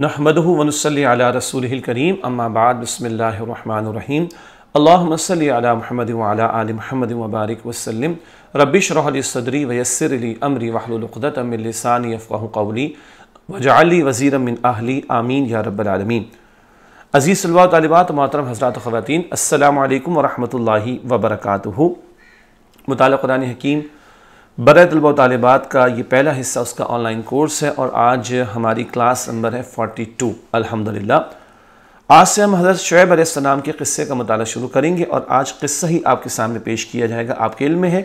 नहमदनसल रसूल करीम अम्माबाद बसमीम अल्लामसल महमद आल महमद वबारक वसलम रबिश रहली सदरी वयसरली अमरी वाहलुलदतमिलसानी अफ़ाह कौली वजाली वज़ी मिन आहली आमीन या रबालमीन अज़ीज़ सलवा तलबात मोहतरम हजरात ख़वान अल्लाम वरहमल वबरक मुताल कुरान हकीम बर तलबा तलबात का ये पहला हिस्सा उसका ऑनलाइन कोर्स है और आज हमारी क्लास नंबर है फोर्टी टू अलहमदिल्ला आज से हम हज़रत शुयब अलैहिस्सलाम के किस्से का मताल शुरू करेंगे और आज किस्सा ही आपके सामने पेश किया जाएगा आपके इल्म में है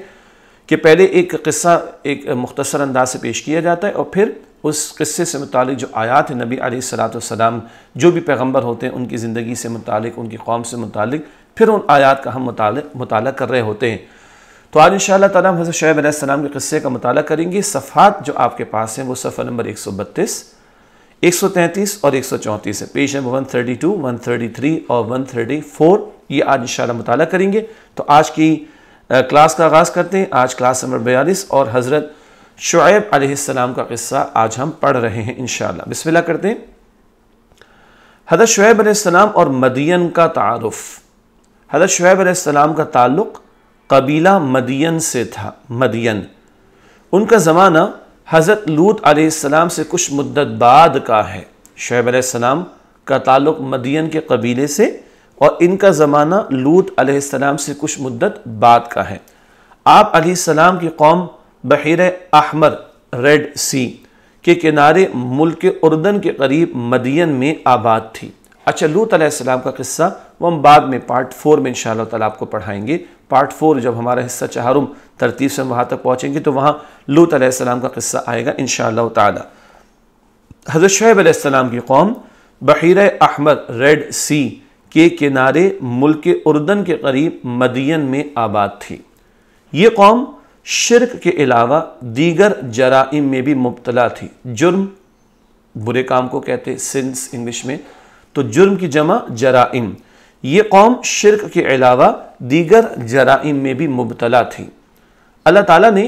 कि पहले एक किस्सा एक मुख्तर अंदाज से पेश किया जाता है और फिर उस किस्से से मुतल जो आयात है नबी सलाम जो भी पैगम्बर होते हैं उनकी ज़िंदगी से मुतल उनकी कौम से मुतल फिर उन आयात का हम मुताल कर रहे होते हैं तो आज इन शाह तला हज़रत शुब आसमाम के किस्से का मताल करेंगे सफ़ात जो आपके पास हैं वो सफ़ा नंबर एक सौ बत्तीस एक सौ तैंतीस और एक सौ चौंतीस है पेश है one thirty two one thirty three और वन थर्टी फोर ये आज इन शाह मताल करेंगे तो आज की क्लास का आगाज़ करते हैं आज क्लास नंबर बयालीस और हज़रत शुएब आसमाम का किस्सा आज हम पढ़ रहे हैं इन बिस्मिल्लाह करते हैं हज़रत शुएब आसमाम और मदीन का तारफ़ हज़रत शुएब आसमाम का ताल्लुक़ कबीला मदियन से था मदियन उनका ज़माना हज़रत लूत आसमाम से कुछ मुद्दत बाद का है शुब आसमाम का ताल्लुक मदियन के कबीले से और इनका ज़माना लूत आसमाम से कुछ मुद्दत बाद का है आप आसमाम की कौम बहिर अहमर रेड सी के किनारे मुल्क उर्दन के करीब मदियन में आबाद थी अच्छा लूत आसमाम का किस्सा वो हम बाद में पार्ट फोर में इन ताला आपको पढ़ाएंगे पार्ट फोर जब हमारा हिस्सा चाहरुम तरतीब से हम वहाँ तक पहुँचेंगे तो वहाँ लूत आसमाम का किस्सा आएगा इन ताला हज़रत शुब आसमाम की कौम बहिर अहमद रेड सी के किनारे मुल्क उर्दन के करीब मदियन में आबाद थी ये कौम शिरक के अलावा दीगर जराइम में भी मुबतला थी जुर्म बुरे काम को कहते सिंस इंग्लिश में तो जुर्म की जमा जराइम ये कौम शिरक के अलावा दीगर जराइम में भी मुबतला थी अल्लाह ताला ने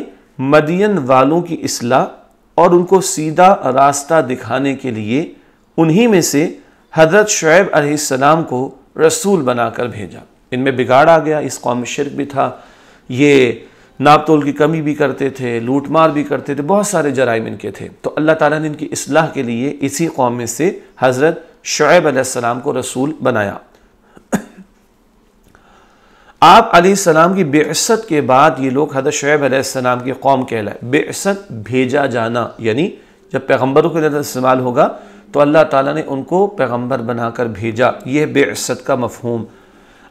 मदियन वालों की असलाह और उनको सीधा रास्ता दिखाने के लिए उन्हीं में से हजरत शुब अलैहिस्सलाम को रसूल बनाकर भेजा इनमें बिगाड़ आ गया इस कौम में शिरक भी था ये नापतोल की कमी भी करते थे लूट मार भी करते थे बहुत सारे जराइम इनके थे तो अल्लाह ताला ने इनकी असलाह के लिए इसी कौम में से हज़रत शुएब आसमाम को रसूल बनाया आप सलाम की बेसत के बाद ये लोग हजरत शुएब आसमाम की कौम कहलाए बेसत भेजा जाना यानी जब पैगम्बरों के लिए तो इस्तेमाल होगा तो अल्लाह ताला ने उनको पैगंबर बनाकर भेजा यह बेसत का मफहूम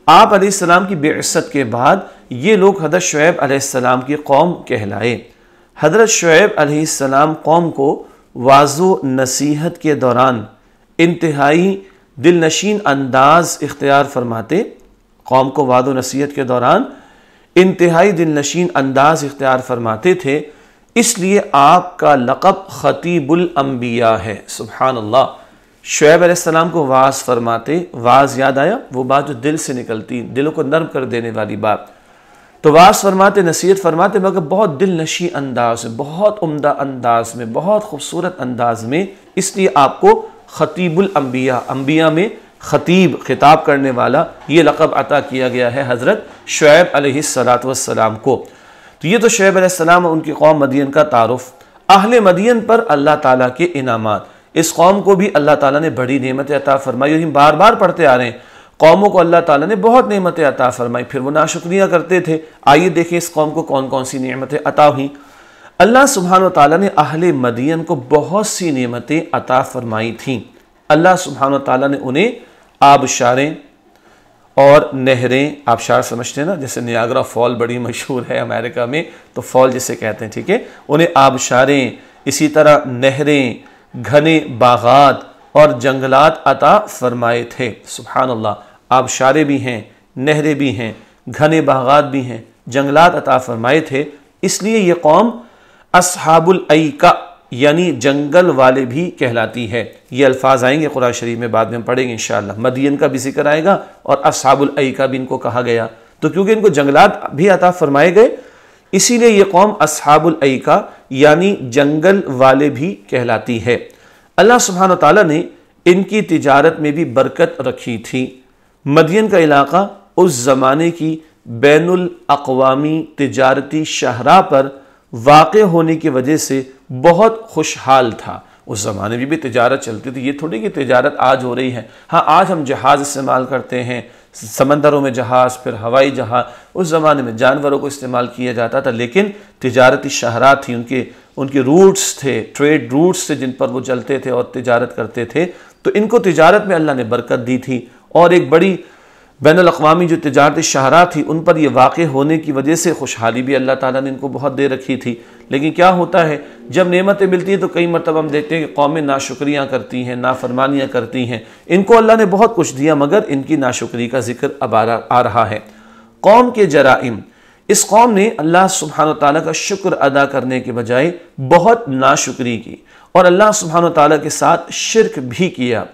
आप सलाम की बेसत के बाद ये लोग हजरत शुएब आसमाम की कौम कहलाए हजरत शुएब आसमाम कौम को वाजो नसीहत के दौरान इंतहाई दिल नशीन अंदाज इख्तियार फरमाते कौम को वादो नसीहत के दौरान इंतहाई दिल नशीन अंदाज इख्तियार फरमाते थे इसलिए आपका लक़ब ख़तीबुलम्बिया है सुबहान अल्लाह शुएब अलैहिस्सलाम को वाज फरमाते वाज याद आया वो बात जो दिल से निकलती दिलों को नर्म कर देने वाली बात तो वास फरमाते नसीहत फरमाते मगर बहुत दिल नशी अंदाज बहुत उम्दा अंदाज में बहुत खूबसूरत अंदाज में इसलिए आपको ख़तीबुल अम्बिया अम्बिया में ख़तीब खिताब करने वाला ये लक़ब अता किया गया है हज़रत शुएब सलात को तो ये तो शुएब और उनकी कौम मदियन का तारफ़ अहल मदियन पर अल्लाह ताला के इनामात इस कौम को भी अल्लाह ताला ने बड़ी नेमतें अता फरमाई और हम बार बार पढ़ते आ रहे हैं कौमों को अल्लाह ताला ने बहुत नेमतें अता फरमाई फिर वो नाशुक्रिया करते थे आइए देखें इस कौम को कौन कौन सी नेमतें अता हुई अल्लाह सुबहान तला ने अहल मदीन को बहुत सी नियमतें अता फरमाई थीं अल्लाह सुबहान तला ने उन्हें आबशारें और नहरें आबशार समझते हैं ना जैसे न्यागरा फॉल बड़ी मशहूर है अमेरिका में तो फॉल जिसे कहते हैं ठीक है उन्हें आबशारें इसी तरह नहरें घने बागात और जंगलात अता फरमाए थे सुबहान अल्लाह आबशारे भी हैं नहरें भी हैं घने बागात भी हैं जंगलात अता फरमाए थे इसलिए ये कौम असहाबुल का यानी जंगल वाले भी कहलाती है ये अल्फाज आएंगे कुरान शरीफ में बाद में पढ़ेंगे इन मदियन का भी जिक्र आएगा और असहाबुल का भी इनको कहा गया तो क्योंकि इनको जंगलात भी अता फरमाए गए इसीलिए ये कौम असहाबुल का यानी जंगल वाले भी कहलाती है अल्लाह सुबहान तला ने इनकी तजारत में भी बरकत रखी थी मदियन का इलाका उस ज़माने की बैन अवी तजारती शहरा पर वाक़ होने की वजह से बहुत खुशहाल था उस ज़माने में भी तजारत चलती थी ये थोड़ी कि तजारत आज हो रही है हाँ आज हम जहाज़ इस्तेमाल करते हैं समंदरों में जहाज़ फिर हवाई जहाज़ उस ज़माने में जानवरों को इस्तेमाल किया जाता था लेकिन तजारती शहरा थी उनके उनके रूट्स थे ट्रेड रूट्स थे जिन पर वो चलते थे और तजारत करते थे तो इनको तजारत में अल्लाह ने बरकत दी थी और एक बड़ी बैन अवी जो तजारत शाहरा थी उन पर यह वाक़ होने की वजह से खुशहाली भी अल्लाह ताली ने इनको बहुत दे रखी थी लेकिन क्या होता है जब नमतें मिलती हैं तो कई मरतब हम देखते हैं कि कौमें नाशुक्रियाँ करती हैं नाफरमानियाँ करती हैं इनको अल्लाह ने बहुत कुछ दिया मगर इनकी नाशुक्री का जिक्र अब आ रहा आ रहा है कौम के जराइम इस कौम ने अल्लाह सुबहान तला का शिक्र अदा करने के बजाय बहुत नाशुक्री की और अल्लाह सुबहान तला के साथ शिरक भी किया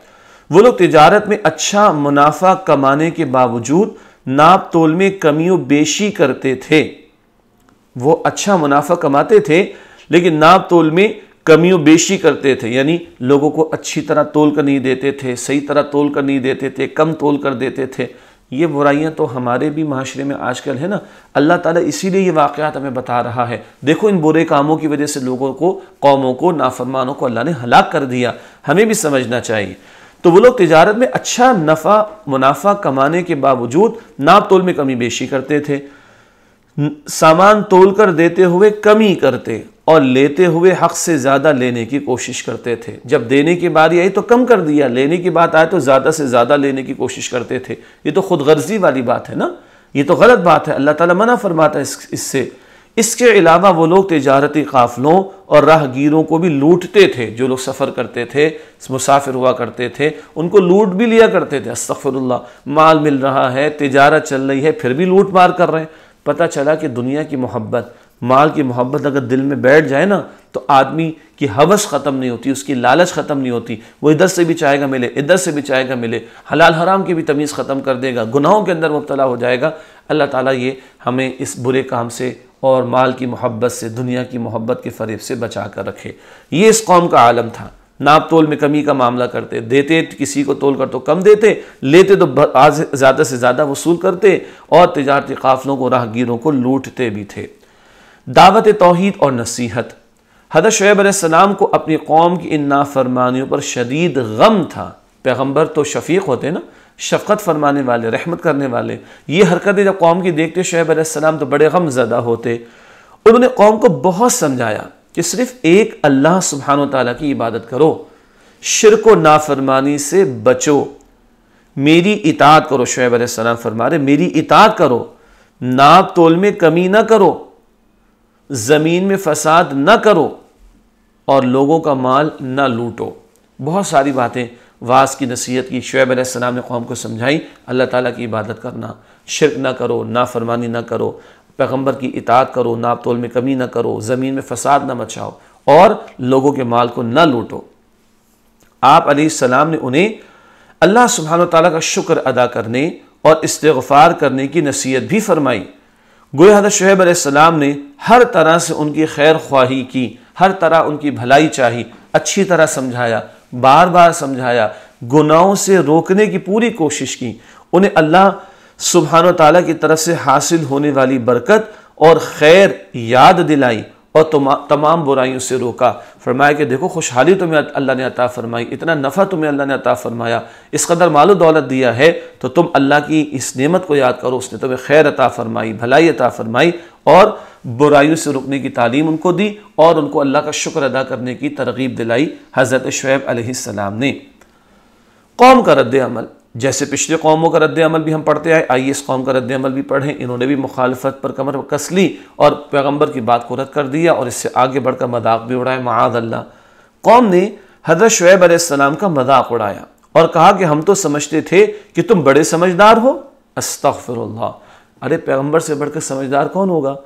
वो लोग तजारत में अच्छा मुनाफा कमाने के बावजूद नाप तोल में कमियों बेशी करते थे वो अच्छा मुनाफा कमाते थे लेकिन नाप तोल में कमियों बेशी करते थे यानी लोगों को अच्छी तरह तोल कर नहीं देते थे सही तरह तोल कर नहीं देते थे कम तोल कर देते थे ये बुराइयां तो हमारे भी माशरे में आजकल है ना अल्लाह ताला इसीलिए ये वाकयात हमें बता रहा है देखो इन बुरे कामों की वजह से लोगों को कौमों को नाफरमानों को अल्लाह ने हलाक कर दिया हमें भी समझना चाहिए तो वो लोग तजारत में अच्छा नफ़ा मुनाफा कमाने के बावजूद नाप तोल में कमी बेशी करते थे सामान तोल कर देते हुए कमी करते और लेते हुए हक से ज़्यादा लेने की कोशिश करते थे जब देने की बारी आई तो कम कर दिया लेने की बात आए तो ज़्यादा से ज़्यादा लेने की कोशिश करते थे ये तो खुद गर्जी वाली बात है ना ये तो गलत बात है अल्लाह ताला मना फरमाता है इससे इस इसके अलावा वो लोग तजारती काफ़लों और राहगीरों को भी लूटते थे जो लोग सफ़र करते थे मुसाफिर हुआ करते थे उनको लूट भी लिया करते थे अस्तफ़रल्ला माल मिल रहा है तजारत चल रही है फिर भी लूट मार कर रहे हैं पता चला कि दुनिया की मोहब्बत माल की मोहब्बत अगर दिल में बैठ जाए ना तो आदमी की हवस ख़त्म नहीं होती उसकी लालच ख़त्म नहीं होती वो इधर से भी चाहेगा मिले इधर से भी चाहेगा मिले हलाल हराम की भी तमीज़ ख़त्म कर देगा गुनाहों के अंदर मुबतला हो जाएगा अल्लाह ताला ये हमें इस बुरे काम से और माल की मोहब्बत से दुनिया की मोहब्बत के फरीब से बचा कर रखे ये इस कौम का आलम था नाप तोल में कमी का मामला करते देते किसी को तोल कर तो कम देते लेते तो आज ज़्यादा से ज़्यादा वसूल करते और तजारती काफलों को राहगीरों को लूटते भी थे दावत तोहद और नसीहत हदर शुब अलैहिस्सलाम को अपनी कौम की इन नाफरमानियों पर शदीद गम था पैगम्बर तो शफीक होते ना शफकत फरमाने वाले रहमत करने वाले ये हरकतें जब कौम की देखते शुएब आसमाम तो बड़े गम ज़दा होते उन्होंने कौम को बहुत समझाया कि सिर्फ एक अल्लाह सुबहान तला की इबादत करो शिरक नाफरमानी से बचो मेरी इतात करो शुएब आसमाम फरमा रहे मेरी इतात करो नाप तोल में कमी ना करो ज़मीन में फसाद ना करो और लोगों का माल ना लूटो बहुत सारी बातें वास की नसीहत की शुएब ने कौम को समझाई अल्लाह ताली की इबादत करना शिरक ना करो ना फरमानी ना करो पैगम्बर की इतात करो नाप तोल में कमी ना करो ज़मीन में फसाद ना मचाओ और लोगों के माल को ना लूटो आप सलाम ने उन्हें अल्लाह सुबहान तला का शुक्र अदा करने और इस्तफ़ार करने की नसीहत भी फरमाई गोया हजरत आसमाम ने हर तरह से उनकी खैर ख्वाही की हर तरह उनकी भलाई चाही अच्छी तरह समझाया बार बार समझाया गुनाहों से रोकने की पूरी कोशिश की उन्हें अल्लाह सुबहान तला की तरफ से हासिल होने वाली बरकत और खैर याद दिलाई और तमाम बुराइयों से रोका फरमाया कि देखो खुशहाली तुम्हें अल्लाह ने अता फरमाई इतना नफ़ा तुम्हें अल्लाह ने अता फरमाया इस कदर मालो दौलत दिया है तो तुम अल्लाह की इस नेमत को याद करो उसने तुम्हें खैर अता फरमाई भलाई अता फरमाई और बुराइयों से रुकने की तालीम उनको दी और उनको अल्लाह का शुक्र अदा करने की तरगीब दिलाई हज़रत शुएब अलैहिस्सलाम ने कौम का रद्द अमल जैसे पिछले कौमों का रद्द अमल भी हम पढ़ते आए आइए इस कौम का रद्द अमल भी पढ़ें इन्होंने भी मुखालफत पर कमर कस ली और पैगम्बर की बात को रद्द कर दिया और इससे आगे बढ़कर मदाक भी उड़ाए महाद अल्लाह कौम ने हजरत शुएब आसमाम का मजाक उड़ाया और कहा कि हम तो समझते थे कि तुम बड़े समझदार हो अस्तफर अरे पैगम्बर से बढ़कर समझदार कौन होगा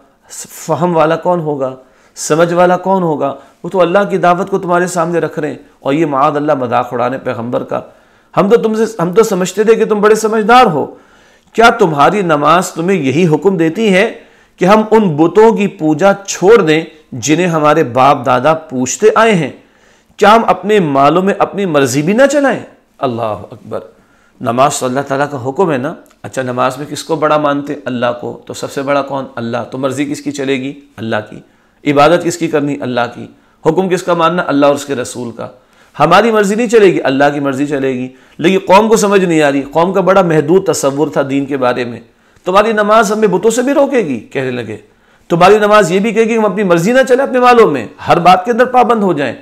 फहम वाला कौन होगा समझ वाला कौन होगा वो तो अल्लाह की दावत को तुम्हारे सामने रख रहे हैं और ये माद अल्लाह मजाक उड़ाने पैगम्बर का हम तो तुमसे हम तो समझते थे कि तुम बड़े समझदार हो क्या तुम्हारी नमाज तुम्हें यही हुक्म देती है कि हम उन बुतों की पूजा छोड़ दें जिन्हें हमारे बाप दादा पूछते आए हैं क्या हम अपने मालों में अपनी मर्जी भी ना चलाएं अल्लाह अकबर नमाज तो अल्लाह ताला का हुक्म है ना अच्छा नमाज में किसको बड़ा मानते अल्लाह को तो सबसे बड़ा कौन अल्लाह तो मर्ज़ी किसकी चलेगी अल्लाह की इबादत किसकी करनी अल्लाह की हुक्म किसका मानना अल्लाह और उसके रसूल का हमारी मर्ज़ी नहीं चलेगी अल्लाह की मर्ज़ी चलेगी लेकिन कौम को समझ नहीं आ रही कौम का बड़ा महदूद तस्वुर था दीन के बारे में तुम्हारी नमाज हमें बुतों से भी रोकेगी कहने लगे तुम्हारी नमाज ये भी कहेगी हम अपनी मर्ज़ी ना चले अपने मालों में हर बात के अंदर पाबंद हो जाए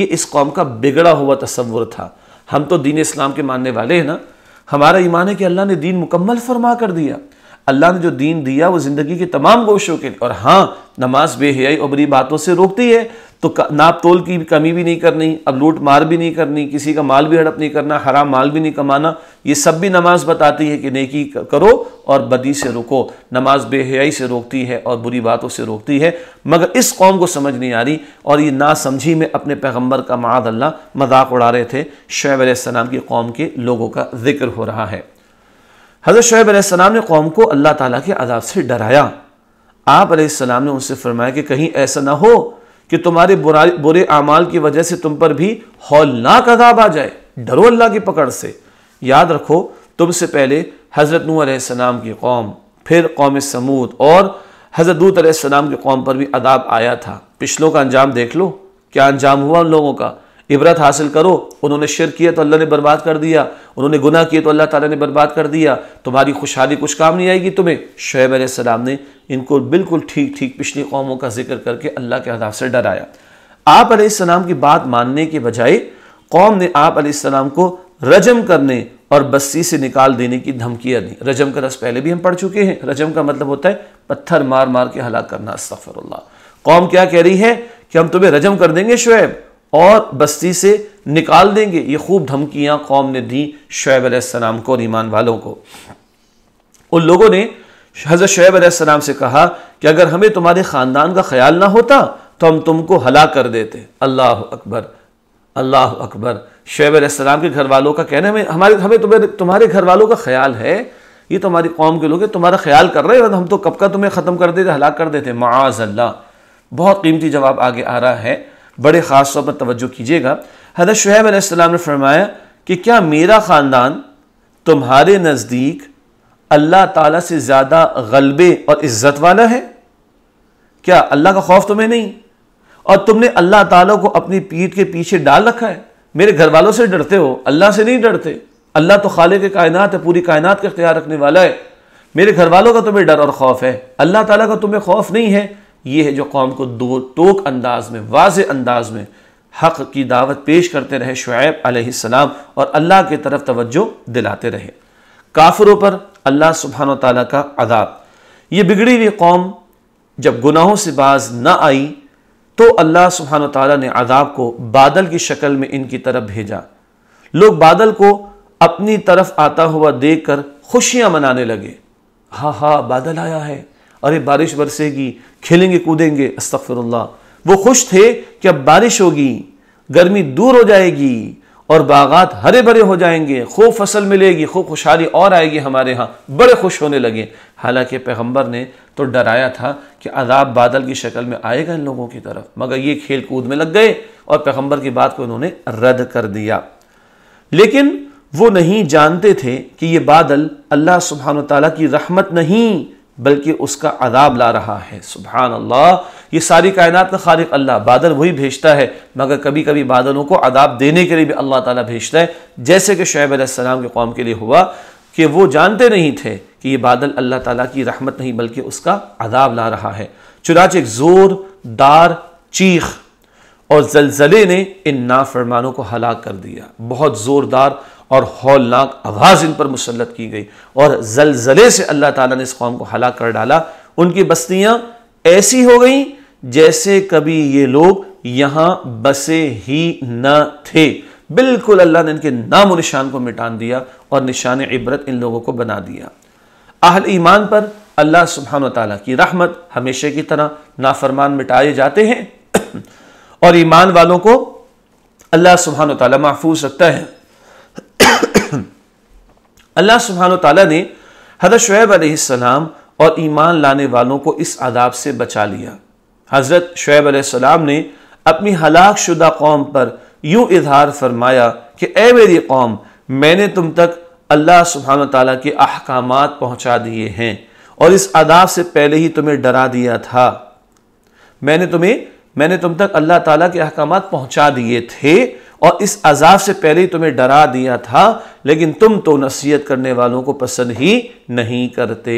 ये इस कौम का बिगड़ा हुआ तस्वुर था हम तो दीन इस्लाम के मानने वाले हैं ना हमारा ईमान है कि अल्लाह ने दीन मुकम्मल फरमा कर दिया अल्लाह ने जो दीन दिया वो ज़िंदगी के तमाम गोशों के लिए और हाँ नमाज बेहयाई और बड़ी बातों से रोकती है तो नाप तोल की कमी भी नहीं करनी अब लूट मार भी नहीं करनी किसी का माल भी हड़प नहीं करना हराम माल भी नहीं कमाना ये सब भी नमाज बताती है कि नेकी करो और बदी से रुको नमाज बेहयाई से रोकती है और बुरी बातों से रोकती है मगर इस कौम को समझ नहीं आ रही और ये ना समझी में अपने पैगम्बर का माद अल्लाह मजाक उड़ा रहे थे शुब की कौम के लोगों का जिक्र हो रहा है हज़रत शुएब अलैहिस्सलाम ने कौम को अल्लाह ताला के अदाब से डराया आप अलैहिस्सलाम ने उनसे फरमाया कि कहीं ऐसा ना हो कि तुम्हारे बुरा बुरे अमाल की वजह से तुम पर भी हौलनाक अदाब आ जाए डरो अल्लाह की पकड़ से याद रखो तुमसे पहले हज़रत नूह अलैहिस्सलाम की कौम फिर कौम समूद और हज़रत दूत अलैहिस्सलाम की कौम पर भी अदाब आया था पिछलों का अंजाम देख लो क्या अंजाम हुआ उन लोगों का इबरत हासिल करो उन्होंने शिर किया तो अल्लाह ने बर्बाद कर दिया उन्होंने गुनाह किया तो अल्लाह ताला ने बर्बाद कर दिया तुम्हारी खुशहाली कुछ काम नहीं आएगी तुम्हें शुएब सलाम ने इनको बिल्कुल ठीक ठीक पिछली कौमों का जिक्र करके अल्लाह के अदाब से डराया आप सलाम की बात मानने के बजाय कौम ने आप सलाम को रजम करने और बस्ती से निकाल देने की धमकियाँ दी रजम का रस पहले भी हम पढ़ चुके हैं रजम का मतलब होता है पत्थर मार मार के हलाक करना सफ़र कौम क्या कह रही है कि हम तुम्हें रजम कर देंगे शुएब और बस्ती से निकाल देंगे ये खूब धमकियां कौम ने दी शुएब अलैहिस्सलाम को और ईमान वालों को उन लोगों ने हज़रत शुएब अलैहिस्सलाम से कहा कि अगर हमें तुम्हारे ख़ानदान का ख्याल ना होता तो हम तुमको हला कर देते अल्लाह अकबर अल्लाह अकबर शुएब अलैहिस्सलाम के घर वालों का कहने में हमारे हमें तुम्हें तुम्हारे घर वालों का ख्याल है ये तुम्हारी तो कौम के लोग तुम्हारा ख्याल कर रहे हैं और हम तो कब का तुम्हें ख़त्म कर देते हलाक कर देते माज अल्लाह बहुत कीमती जवाब आगे आ रहा है बड़े ख़ास तौर पर तवज्जो कीजिएगा हजरत शुहैब अलैहिस्सलाम ने फरमाया कि क्या मेरा ख़ानदान तुम्हारे नज़दीक अल्लाह ताला से ज़्यादा गलबे और इज़्ज़त वाला है क्या अल्लाह का खौफ तुम्हें नहीं और तुमने अल्लाह ताला को अपनी पीठ के पीछे डाल रखा है मेरे घर वालों से डरते हो अल्लाह से नहीं डरते अल्लाह तो खाले के कायनात है पूरी कायनात का इख्तियार रखने वाला है मेरे घर वालों का तुम्हें डर और खौफ है अल्लाह ताला का तुम्हें खौफ नहीं है ये है जो कौम को दो टोक अंदाज में वाज अंदाज में हक की दावत पेश करते रहे शुएब अलैहिस्सलाम और अल्लाह की तरफ तोज्जो दिलाते रहे काफरों पर अल्लाह सुबहान तला का अदाब ये बिगड़ी हुई कौम जब गुनाहों से बाज न आई तो अल्लाह सुबहान तला ने अदाब को बादल की शक्ल में इनकी तरफ भेजा लोग बादल को अपनी तरफ आता हुआ देख कर खुशियाँ मनाने लगे हाँ हाँ बादल आया है अरे बारिश बरसेगी खेलेंगे कूदेंगे अस्तफरल्ला वो खुश थे कि अब बारिश होगी गर्मी दूर हो जाएगी और बागात हरे भरे हो जाएंगे खूब फसल मिलेगी खूब खुशहाली और आएगी हमारे यहाँ बड़े खुश होने लगे हालांकि पैगंबर ने तो डराया था कि अदाब बादल की शक्ल में आएगा इन लोगों की तरफ मगर ये खेल कूद में लग गए और पैगंबर की बात को इन्होंने रद्द कर दिया लेकिन वो नहीं जानते थे कि ये बादल अल्लाह सुबहान तला की रहमत नहीं बल्कि उसका अदाब ला रहा है सुबह अल्लाह ये सारी कायनात का खालिक अल्लाह बादल वही भेजता है मगर कभी कभी बादलों को अदाब देने के लिए भी अल्लाह ताला भेजता है जैसे कि शुएब के कौम के लिए हुआ कि वो जानते नहीं थे कि ये बादल अल्लाह ताला की रहमत नहीं बल्कि उसका अदाब ला रहा है चुनाच एक ज़ोरदार चीख और जलजले ने इन नाफरमानों को हलाक कर दिया बहुत ज़ोरदार और हौलनाक आवाज़ इन पर मुसलत की गई और जलजले से अल्लाह ताला ने इस कौम को हला कर डाला उनकी बस्तियां ऐसी हो गई जैसे कभी ये लोग यहां बसे ही न थे बिल्कुल अल्लाह ने इनके नाम और निशान को मिटान दिया और निशान इबरत इन लोगों को बना दिया अहल ईमान पर अल्लाह सुबहान तला की रहमत हमेशा की तरह नाफरमान मिटाए जाते हैं और ईमान वालों को अल्लाह सुबहान तला महफूज रखता है अल्लाह सुबहान तला ने हजरत शुएब अलैहिस्सलाम और ईमान लाने वालों को इस आदाब से बचा लिया हज़रत शुएब अलैहिस्सलाम ने अपनी हलाक शुदा कौम पर यूं इजहार फरमाया कि ए मेरी कौम मैंने तुम तक अल्लाह सुबहान तला के अहकाम पहुँचा दिए हैं और इस आदाब से पहले ही तुम्हें डरा दिया था मैंने तुम्हें मैंने तुम तक अल्लाह ताला के अहकाम पहुंचा दिए थे और इस अजाब से पहले ही तुम्हें डरा दिया था लेकिन तुम तो नसीहत करने वालों को पसंद ही नहीं करते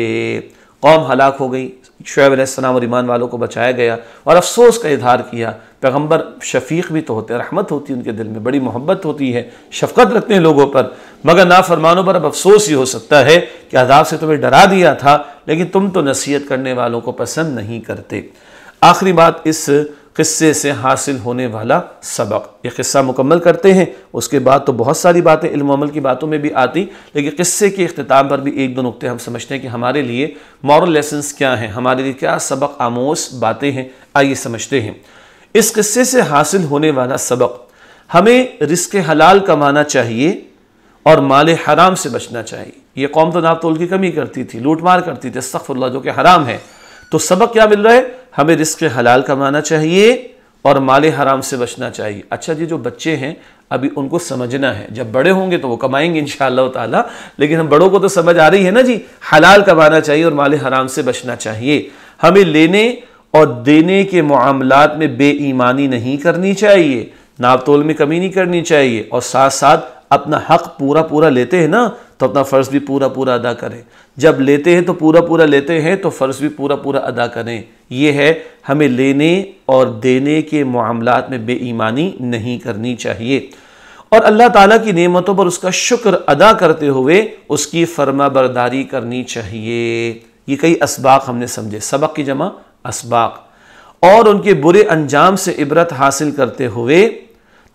कौम हलाक हो गई शुब आसलम और ईमान वालों को बचाया गया और अफसोस का इजहार किया पैगम्बर शफीक भी तो होते हैं रहमत होती है उनके दिल में बड़ी मोहब्बत होती है शफकत रखते हैं लोगों पर मगर नाफरमानों पर अब अफसोस ही हो सकता है कि अदाब से तुम्हें डरा दिया था लेकिन तुम तो नसीहत करने वालों को पसंद नहीं करते आखिरी बात इस किस्से से हासिल होने वाला सबक ये किस्सा मुकम्मल करते हैं उसके बाद तो बहुत सारी बातें इल्मल की बातों में भी आती लेकिन किस्से के अख्ताम पर भी एक दो नुकते हम समझते हैं कि हमारे लिए मॉरल लेसन्स क्या हैं हमारे लिए क्या सबक आमोस बातें हैं आइए समझते हैं इस किस्से से हासिल होने वाला सबक हमें रिस्क हलाल कमाना चाहिए और माल हराम से बचना चाहिए ये कौम तो तोल की कमी करती थी लूट मार करती थी सख्फ़ुल्ला जो कि हराम है तो सबक क्या मिल रहा है हमें रिस्क हलाल कमाना चाहिए और माले हराम से बचना चाहिए अच्छा जी जो बच्चे हैं अभी उनको समझना है जब बड़े होंगे तो वो कमाएंगे इन ताला लेकिन हम बड़ों को तो समझ आ रही है ना जी हलाल कमाना चाहिए और माले हराम से बचना चाहिए हमें लेने और देने के मामला में बेईमानी नहीं करनी चाहिए नापतोल में कमी नहीं करनी चाहिए और साथ साथ अपना हक पूरा पूरा लेते हैं ना तो अपना फ़र्ज़ भी पूरा पूरा अदा करें जब लेते हैं तो पूरा पूरा लेते हैं तो फ़र्ज़ भी पूरा पूरा अदा करें यह है हमें लेने और देने के मामला में बेईमानी नहीं करनी चाहिए और अल्लाह ताला की नेमतों पर उसका शुक्र अदा करते हुए उसकी फर्मा बरदारी करनी चाहिए ये कई इसबाक हमने समझे सबक की जमा इसबाक और उनके बुरे अंजाम से इबरत हासिल करते हुए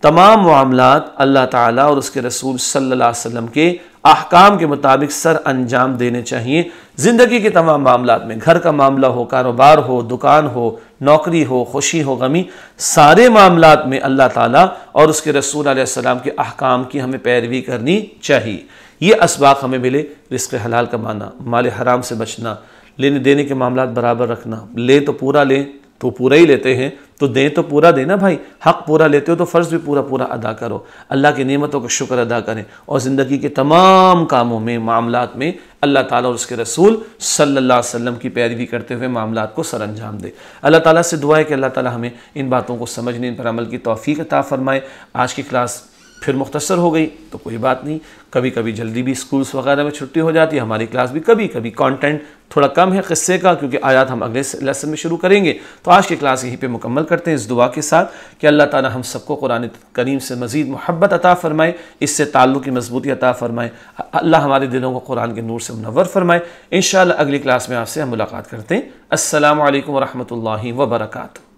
तमाम मामला अल्लाह ताला और उसके रसूल सल्लल्लाहु अलैहि वसल्लम के अहकाम के मुताबिक सर अंजाम देने चाहिए ज़िंदगी के तमाम मामला में घर का मामला हो कारोबार हो दुकान हो नौकरी हो खुशी हो गमी सारे मामला में अल्लाह ताला और उसके रसूल आसमाम के अहकाम की हमें पैरवी करनी चाहिए ये इसबाक हमें मिले रिस्क हलाल कमाना माल हराम से बचना लेने देने के मामला बराबर रखना ले तो पूरा लें तो पूरा ही लेते हैं तो दें तो पूरा देना भाई हक पूरा लेते हो तो फ़र्ज़ भी पूरा पूरा अदा करो अल्लाह की नियमतों का शुक्र अदा करें और ज़िंदगी के तमाम कामों में मामला में अल्लाह ताला और उसके रसूल सल्लल्लाहु अलैहि वसल्लम की पैरवी करते हुए मामला को सर अंजाम दे अल्लाह ताला से दुआ है कि अल्लाह ताला हमें इन बातों को समझने इन पर अमल की तोफ़ी अता फ़रमाए आज की क्लास फिर मुख्तसर हो गई तो कोई बात नहीं कभी कभी जल्दी भी स्कूल्स वगैरह में छुट्टी हो जाती है हमारी क्लास भी कभी कभी कंटेंट थोड़ा कम है क़स्से का क्योंकि आयात हम अगले लेसन में शुरू करेंगे तो आज की क्लास यहीं पे मुकम्मल करते हैं इस दुआ के साथ कि अल्लाह ताला हम सबको कुरान करीम से मज़ीद मोहब्बत अता फ़रमाए इससे ताल्लुक़ की मजबूती अता फ़रमाए अल्लाह हमारे दिलों को कुरान के नूर से मुनवर फ़रमाए इन अगली क्लास में आपसे हम मुलाकात करते हैं असल वरहमल वर्का